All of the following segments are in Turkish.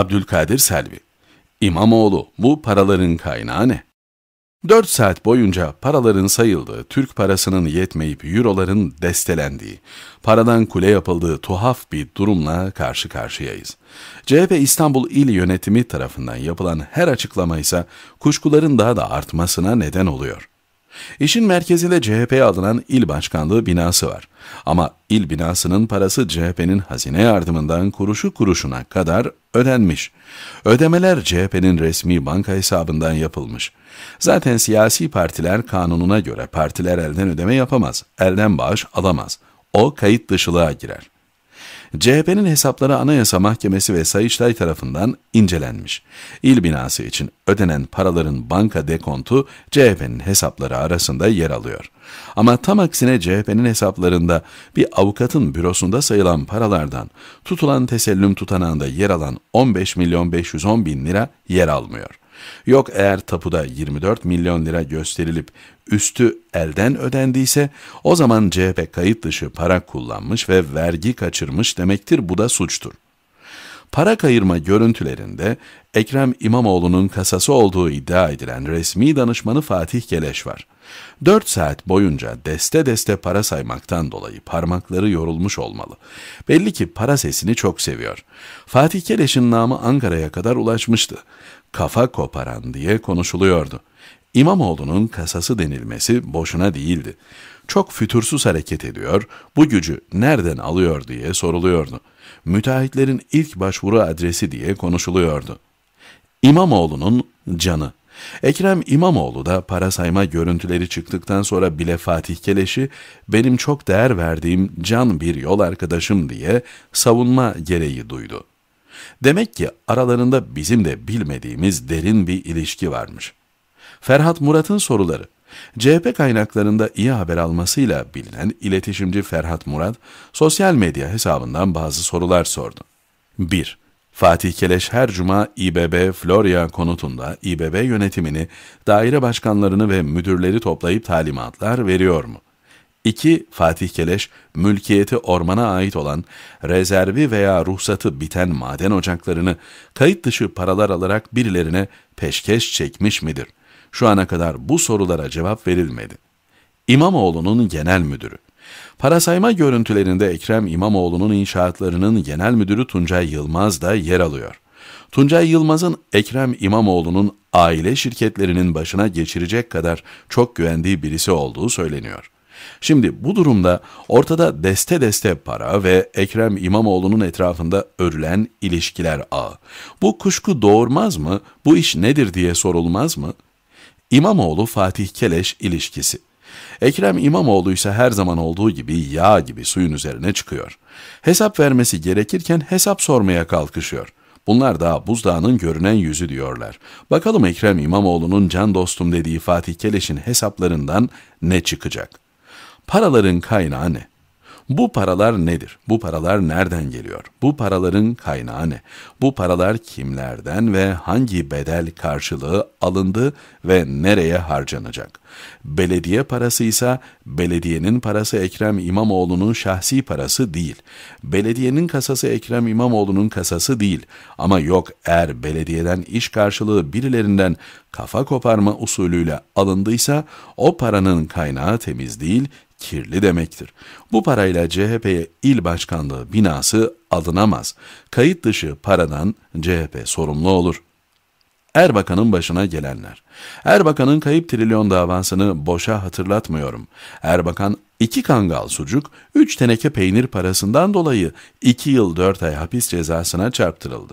Abdülkadir Selvi İmamoğlu bu paraların kaynağı ne? 4 saat boyunca paraların sayıldığı, Türk parasının yetmeyip euroların destelendiği, paradan kule yapıldığı tuhaf bir durumla karşı karşıyayız. CHP İstanbul İl Yönetimi tarafından yapılan her açıklama ise kuşkuların daha da artmasına neden oluyor. İşin merkezinde CHP alınan il başkanlığı binası var. Ama il binasının parası CHP'nin hazine yardımından kuruşu kuruşuna kadar ödenmiş. Ödemeler CHP'nin resmi banka hesabından yapılmış. Zaten siyasi partiler kanununa göre partiler elden ödeme yapamaz, elden bağış alamaz. O kayıt dışılığa girer. CHP'nin hesapları Anayasa Mahkemesi ve Sayıştay tarafından incelenmiş. İl binası için ödenen paraların banka dekontu CHP'nin hesapları arasında yer alıyor. Ama tam aksine CHP'nin hesaplarında bir avukatın bürosunda sayılan paralardan tutulan tesellüm tutanağında yer alan 15 milyon 510 bin lira yer almıyor. Yok eğer tapuda 24 milyon lira gösterilip üstü elden ödendiyse o zaman CHP kayıt dışı para kullanmış ve vergi kaçırmış demektir bu da suçtur. Para kayırma görüntülerinde Ekrem İmamoğlu'nun kasası olduğu iddia edilen resmi danışmanı Fatih Geleş var. 4 saat boyunca deste deste para saymaktan dolayı parmakları yorulmuş olmalı. Belli ki para sesini çok seviyor. Fatih Keleş'in namı Ankara'ya kadar ulaşmıştı kafa koparan diye konuşuluyordu. İmamoğlu'nun kasası denilmesi boşuna değildi. Çok fütursuz hareket ediyor, bu gücü nereden alıyor diye soruluyordu. Müteahhitlerin ilk başvuru adresi diye konuşuluyordu. İmamoğlu'nun canı. Ekrem İmamoğlu da para sayma görüntüleri çıktıktan sonra bile Fatih Keleş'i benim çok değer verdiğim can bir yol arkadaşım diye savunma gereği duydu. Demek ki aralarında bizim de bilmediğimiz derin bir ilişki varmış. Ferhat Murat'ın soruları CHP kaynaklarında iyi haber almasıyla bilinen iletişimci Ferhat Murat, sosyal medya hesabından bazı sorular sordu. 1. Fatih Keleş her cuma İBB Florya konutunda İBB yönetimini, daire başkanlarını ve müdürleri toplayıp talimatlar veriyor mu? 2. Fatih Keleş, mülkiyeti ormana ait olan, rezervi veya ruhsatı biten maden ocaklarını kayıt dışı paralar alarak birilerine peşkeş çekmiş midir? Şu ana kadar bu sorulara cevap verilmedi. İmamoğlu'nun genel müdürü Parasayma görüntülerinde Ekrem İmamoğlu'nun inşaatlarının genel müdürü Tuncay Yılmaz da yer alıyor. Tuncay Yılmaz'ın Ekrem İmamoğlu'nun aile şirketlerinin başına geçirecek kadar çok güvendiği birisi olduğu söyleniyor. Şimdi bu durumda ortada deste deste para ve Ekrem İmamoğlu'nun etrafında örülen ilişkiler ağı. Bu kuşku doğurmaz mı? Bu iş nedir diye sorulmaz mı? İmamoğlu Fatih Keleş ilişkisi. Ekrem İmamoğlu ise her zaman olduğu gibi yağ gibi suyun üzerine çıkıyor. Hesap vermesi gerekirken hesap sormaya kalkışıyor. Bunlar da buzdağının görünen yüzü diyorlar. Bakalım Ekrem İmamoğlu'nun can dostum dediği Fatih Keleş'in hesaplarından ne çıkacak? Paraların kaynağı ne? Bu paralar nedir? Bu paralar nereden geliyor? Bu paraların kaynağı ne? Bu paralar kimlerden ve hangi bedel karşılığı alındı ve nereye harcanacak? Belediye parası ise belediyenin parası Ekrem İmamoğlu'nun şahsi parası değil. Belediyenin kasası Ekrem İmamoğlu'nun kasası değil. Ama yok eğer belediyeden iş karşılığı birilerinden kafa koparma usulüyle alındıysa o paranın kaynağı temiz değil, kirli demektir. Bu parayla CHP'ye il başkanlığı binası alınamaz. Kayıt dışı paradan CHP sorumlu olur. Erbakan'ın başına gelenler. Erbakan'ın kayıp trilyon davasını boşa hatırlatmıyorum. Erbakan iki kangal sucuk, üç teneke peynir parasından dolayı iki yıl dört ay hapis cezasına çarptırıldı.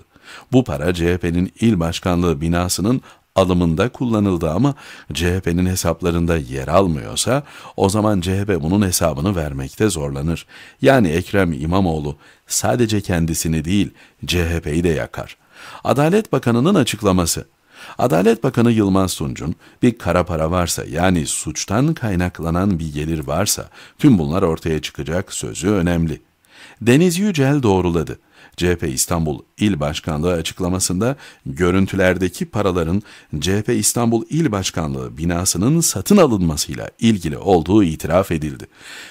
Bu para CHP'nin il başkanlığı binasının alımında kullanıldı ama CHP'nin hesaplarında yer almıyorsa o zaman CHP bunun hesabını vermekte zorlanır. Yani Ekrem İmamoğlu sadece kendisini değil CHP'yi de yakar. Adalet Bakanı'nın açıklaması Adalet Bakanı Yılmaz Tunç'un bir kara para varsa yani suçtan kaynaklanan bir gelir varsa tüm bunlar ortaya çıkacak sözü önemli. Deniz Yücel doğruladı. CHP İstanbul İl Başkanlığı açıklamasında görüntülerdeki paraların CHP İstanbul İl Başkanlığı binasının satın alınmasıyla ilgili olduğu itiraf edildi.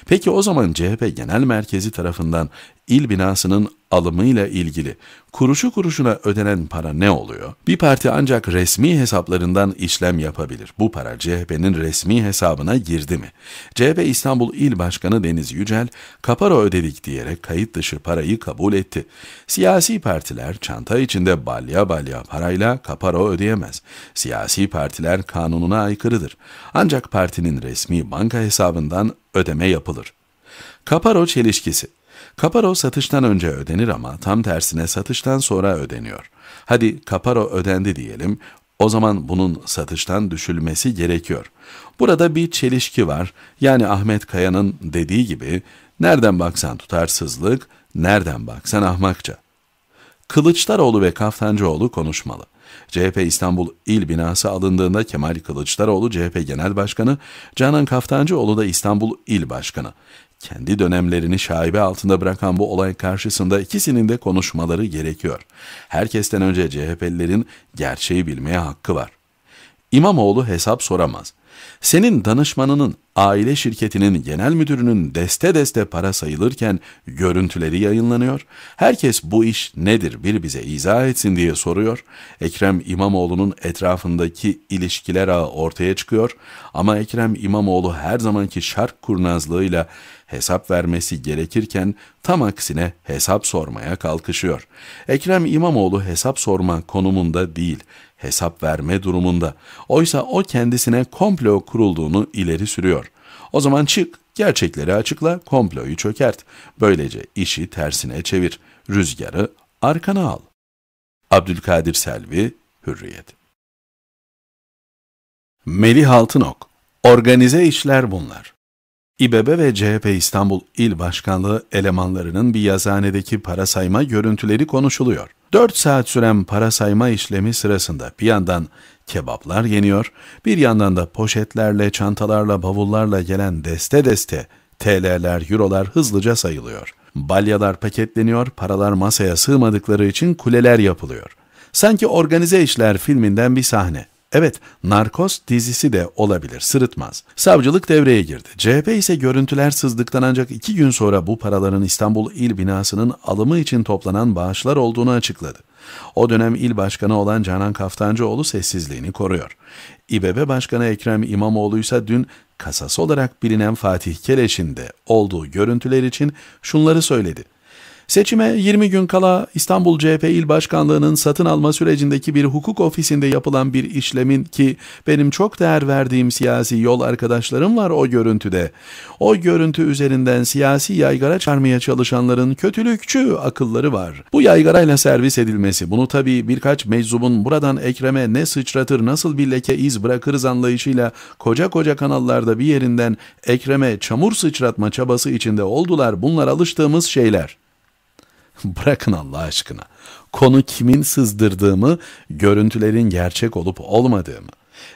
Peki o zaman CHP Genel Merkezi tarafından il binasının alımıyla ilgili kuruşu kuruşuna ödenen para ne oluyor? Bir parti ancak resmi hesaplarından işlem yapabilir. Bu para CHP'nin resmi hesabına girdi mi? CHP İstanbul İl Başkanı Deniz Yücel, kapara ödedik diyerek kayıt dışı parayı kabul etti. Siyasi partiler çanta içinde balya balya parayla kapara ödeyemez. Siyasi partiler kanununa aykırıdır. Ancak partinin resmi banka hesabından ödeme yapılır. Kaparo çelişkisi Kaparo satıştan önce ödenir ama tam tersine satıştan sonra ödeniyor. Hadi kaparo ödendi diyelim, o zaman bunun satıştan düşülmesi gerekiyor. Burada bir çelişki var. Yani Ahmet Kaya'nın dediği gibi, nereden baksan tutarsızlık, nereden baksan ahmakça. Kılıçdaroğlu ve Kaftancıoğlu konuşmalı. CHP İstanbul İl Binası alındığında Kemal Kılıçdaroğlu CHP Genel Başkanı, Canan Kaftancıoğlu da İstanbul İl Başkanı kendi dönemlerini şaibe altında bırakan bu olay karşısında ikisinin de konuşmaları gerekiyor. Herkesten önce CHP'lilerin gerçeği bilmeye hakkı var. İmamoğlu hesap soramaz. Senin danışmanının aile şirketinin genel müdürünün deste deste para sayılırken görüntüleri yayınlanıyor. Herkes bu iş nedir bir bize izah etsin diye soruyor. Ekrem İmamoğlu'nun etrafındaki ilişkiler ağı ortaya çıkıyor ama Ekrem İmamoğlu her zamanki şark kurnazlığıyla hesap vermesi gerekirken tam aksine hesap sormaya kalkışıyor. Ekrem İmamoğlu hesap sorma konumunda değil, hesap verme durumunda. Oysa o kendisine komplo kurulduğunu ileri sürüyor. O zaman çık, gerçekleri açıkla, komployu çökert. Böylece işi tersine çevir, rüzgarı arkana al. Abdülkadir Selvi, Hürriyet Melih Altınok, organize işler bunlar. İBB ve CHP İstanbul İl Başkanlığı elemanlarının bir yazanedeki para sayma görüntüleri konuşuluyor. 4 saat süren para sayma işlemi sırasında bir yandan kebaplar yeniyor, bir yandan da poşetlerle, çantalarla, bavullarla gelen deste deste TL'ler, Euro'lar hızlıca sayılıyor. Balyalar paketleniyor, paralar masaya sığmadıkları için kuleler yapılıyor. Sanki organize işler filminden bir sahne. Evet, Narkos dizisi de olabilir, sırıtmaz. Savcılık devreye girdi. CHP ise görüntüler sızdıktan ancak iki gün sonra bu paraların İstanbul İl Binası'nın alımı için toplanan bağışlar olduğunu açıkladı. O dönem il başkanı olan Canan Kaftancıoğlu sessizliğini koruyor. İBB Başkanı Ekrem İmamoğlu ise dün kasası olarak bilinen Fatih Keleş'in de olduğu görüntüler için şunları söyledi. Seçime 20 gün kala İstanbul CHP İl Başkanlığı'nın satın alma sürecindeki bir hukuk ofisinde yapılan bir işlemin ki benim çok değer verdiğim siyasi yol arkadaşlarım var o görüntüde. O görüntü üzerinden siyasi yaygara çarmaya çalışanların kötülükçü akılları var. Bu yaygarayla servis edilmesi, bunu tabii birkaç meczubun buradan Ekrem'e ne sıçratır, nasıl bir leke iz bırakırız anlayışıyla koca koca kanallarda bir yerinden Ekrem'e çamur sıçratma çabası içinde oldular. Bunlar alıştığımız şeyler. Bırakın Allah aşkına. Konu kimin sızdırdığımı, görüntülerin gerçek olup olmadığımı.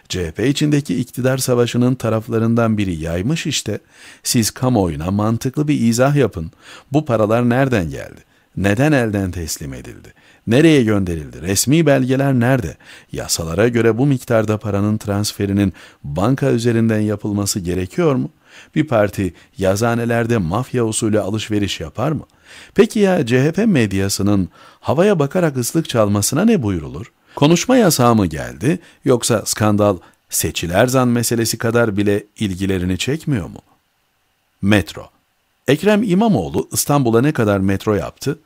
CHP içindeki iktidar savaşının taraflarından biri yaymış işte. Siz kamuoyuna mantıklı bir izah yapın. Bu paralar nereden geldi? Neden elden teslim edildi? Nereye gönderildi? Resmi belgeler nerede? Yasalara göre bu miktarda paranın transferinin banka üzerinden yapılması gerekiyor mu? Bir parti yazanelerde mafya usulü alışveriş yapar mı?'' Peki ya CHP medyasının havaya bakarak ıslık çalmasına ne buyurulur? Konuşma yasağı mı geldi yoksa skandal Seçil Erzan meselesi kadar bile ilgilerini çekmiyor mu? Metro Ekrem İmamoğlu İstanbul'a ne kadar metro yaptı?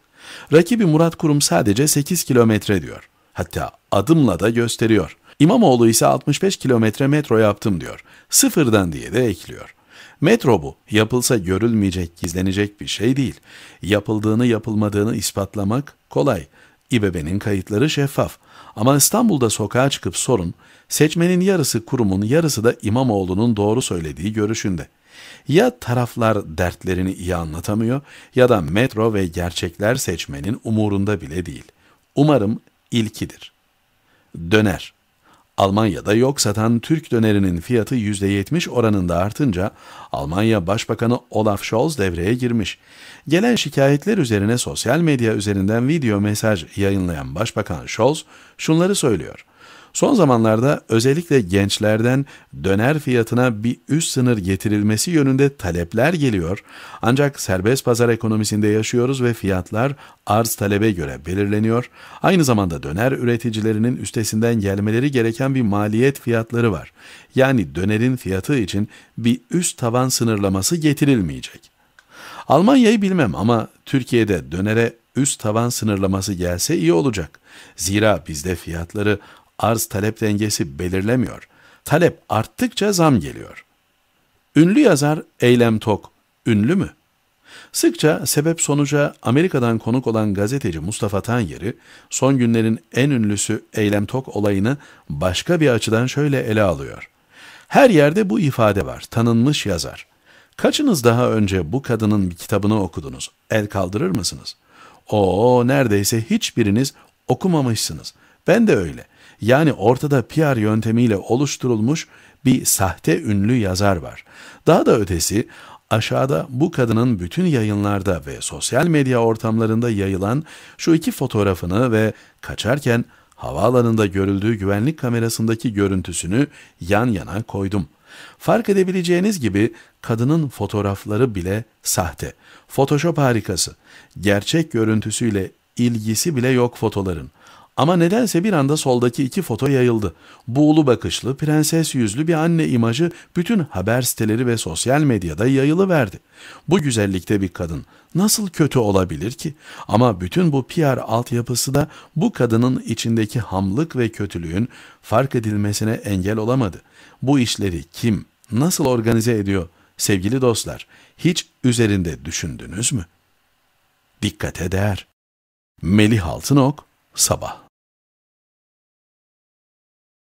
Rakibi Murat Kurum sadece 8 kilometre diyor. Hatta adımla da gösteriyor. İmamoğlu ise 65 kilometre metro yaptım diyor. Sıfırdan diye de ekliyor. Metro bu. Yapılsa görülmeyecek, gizlenecek bir şey değil. Yapıldığını yapılmadığını ispatlamak kolay. İBB'nin kayıtları şeffaf. Ama İstanbul'da sokağa çıkıp sorun, seçmenin yarısı kurumun, yarısı da İmamoğlu'nun doğru söylediği görüşünde. Ya taraflar dertlerini iyi anlatamıyor ya da metro ve gerçekler seçmenin umurunda bile değil. Umarım ilkidir. Döner. Almanya'da yok satan Türk dönerinin fiyatı %70 oranında artınca Almanya Başbakanı Olaf Scholz devreye girmiş. Gelen şikayetler üzerine sosyal medya üzerinden video mesaj yayınlayan Başbakan Scholz şunları söylüyor. Son zamanlarda özellikle gençlerden döner fiyatına bir üst sınır getirilmesi yönünde talepler geliyor. Ancak serbest pazar ekonomisinde yaşıyoruz ve fiyatlar arz talebe göre belirleniyor. Aynı zamanda döner üreticilerinin üstesinden gelmeleri gereken bir maliyet fiyatları var. Yani dönerin fiyatı için bir üst tavan sınırlaması getirilmeyecek. Almanya'yı bilmem ama Türkiye'de dönere üst tavan sınırlaması gelse iyi olacak. Zira bizde fiyatları arz talep dengesi belirlemiyor. Talep arttıkça zam geliyor. Ünlü yazar Eylem Tok, ünlü mü? Sıkça sebep sonuca Amerika'dan konuk olan gazeteci Mustafa Tanyeri, son günlerin en ünlüsü Eylem Tok olayını başka bir açıdan şöyle ele alıyor. Her yerde bu ifade var, tanınmış yazar. Kaçınız daha önce bu kadının bir kitabını okudunuz? El kaldırır mısınız? Oo neredeyse hiçbiriniz okumamışsınız. Ben de öyle. Yani ortada PR yöntemiyle oluşturulmuş bir sahte ünlü yazar var. Daha da ötesi aşağıda bu kadının bütün yayınlarda ve sosyal medya ortamlarında yayılan şu iki fotoğrafını ve kaçarken havaalanında görüldüğü güvenlik kamerasındaki görüntüsünü yan yana koydum. Fark edebileceğiniz gibi kadının fotoğrafları bile sahte. Photoshop harikası. Gerçek görüntüsüyle ilgisi bile yok fotoların. Ama nedense bir anda soldaki iki foto yayıldı. Buğulu bakışlı, prenses yüzlü bir anne imajı bütün haber siteleri ve sosyal medyada yayılıverdi. Bu güzellikte bir kadın nasıl kötü olabilir ki? Ama bütün bu PR altyapısı da bu kadının içindeki hamlık ve kötülüğün fark edilmesine engel olamadı. Bu işleri kim, nasıl organize ediyor? Sevgili dostlar, hiç üzerinde düşündünüz mü? Dikkate değer. Melih Altınok, Sabah